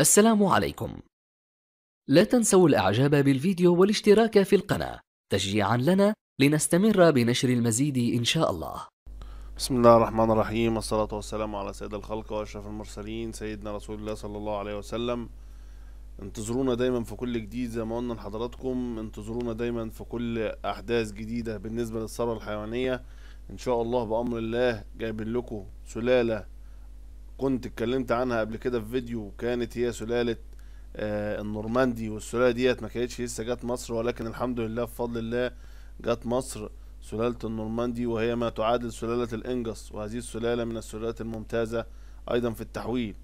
السلام عليكم لا تنسوا الاعجاب بالفيديو والاشتراك في القناة تشجيعا لنا لنستمر بنشر المزيد ان شاء الله بسم الله الرحمن الرحيم والصلاة والسلام على سيد الخلق وأشرف المرسلين سيدنا رسول الله صلى الله عليه وسلم انتظرونا دايما في كل جديد زي ما قلنا لحضراتكم انتظرونا دايما في كل أحداث جديدة بالنسبة للثروة الحيوانية إن شاء الله بأمر الله جايبين لكم سلالة كنت اتكلمت عنها قبل كده في فيديو كانت هي سلاله آه، النورماندي والسلاله ديت ما كانتش لسه جت مصر ولكن الحمد لله بفضل الله جت مصر سلاله النورماندي وهي ما تعادل سلاله الانجس وهذه السلاله من السلالات الممتازه ايضا في التحويل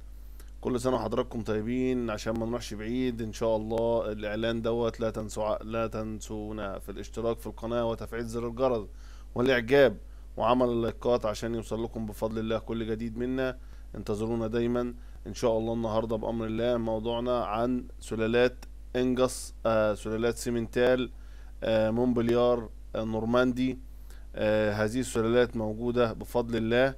كل سنه وحضراتكم طيبين عشان ما نروحش بعيد ان شاء الله الاعلان دوت لا تنسوا لا تنسونا في الاشتراك في القناه وتفعيل زر الجرس والاعجاب وعمل اللايكات عشان يوصل لكم بفضل الله كل جديد منا انتظرونا دايما ان شاء الله النهارده بامر الله موضوعنا عن سلالات انجس آه سلالات سيمنتال آه مونبليار آه نورماندي آه هذه السلالات موجوده بفضل الله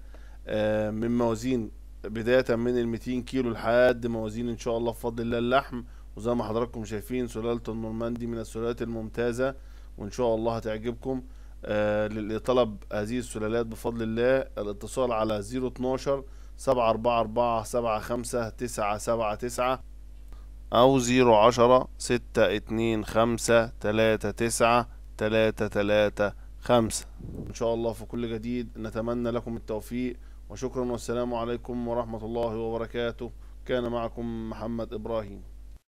آه من موازين بدايه من ال 200 كيلو لحد موازين ان شاء الله بفضل الله اللحم وزي ما حضراتكم شايفين سلاله النورماندي من السلالات الممتازه وان شاء الله هتعجبكم آه للطلب هذه السلالات بفضل الله الاتصال على 012 سبعة أربعة أربعة سبعة خمسة تسعة سبعة تسعة أو زيرو عشرة ستة اتنين خمسة تلاتة تسعة تلاتة تلاتة خمسة إن شاء الله في كل جديد نتمنى لكم التوفيق وشكرا والسلام عليكم ورحمة الله وبركاته كان معكم محمد إبراهيم